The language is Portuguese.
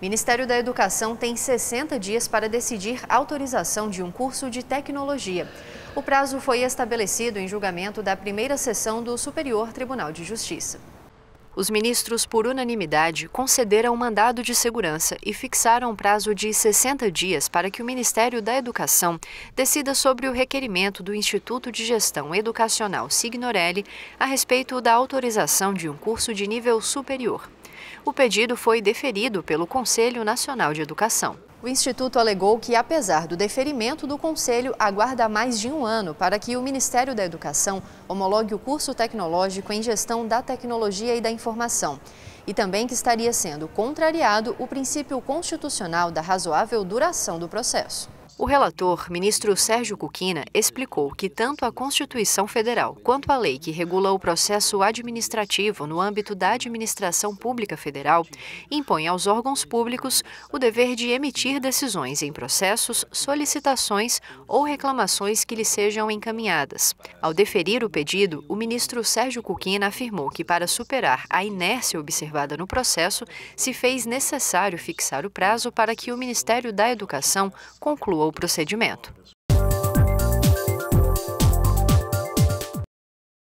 Ministério da Educação tem 60 dias para decidir autorização de um curso de tecnologia. O prazo foi estabelecido em julgamento da primeira sessão do Superior Tribunal de Justiça. Os ministros, por unanimidade, concederam mandado de segurança e fixaram um prazo de 60 dias para que o Ministério da Educação decida sobre o requerimento do Instituto de Gestão Educacional Signorelli a respeito da autorização de um curso de nível superior. O pedido foi deferido pelo Conselho Nacional de Educação. O Instituto alegou que, apesar do deferimento do Conselho, aguarda mais de um ano para que o Ministério da Educação homologue o curso tecnológico em gestão da tecnologia e da informação. E também que estaria sendo contrariado o princípio constitucional da razoável duração do processo. O relator, ministro Sérgio Cuquina, explicou que tanto a Constituição Federal quanto a lei que regula o processo administrativo no âmbito da administração pública federal impõe aos órgãos públicos o dever de emitir decisões em processos, solicitações ou reclamações que lhe sejam encaminhadas. Ao deferir o pedido, o ministro Sérgio Cuquina afirmou que para superar a inércia observada no processo, se fez necessário fixar o prazo para que o Ministério da Educação conclua o procedimento.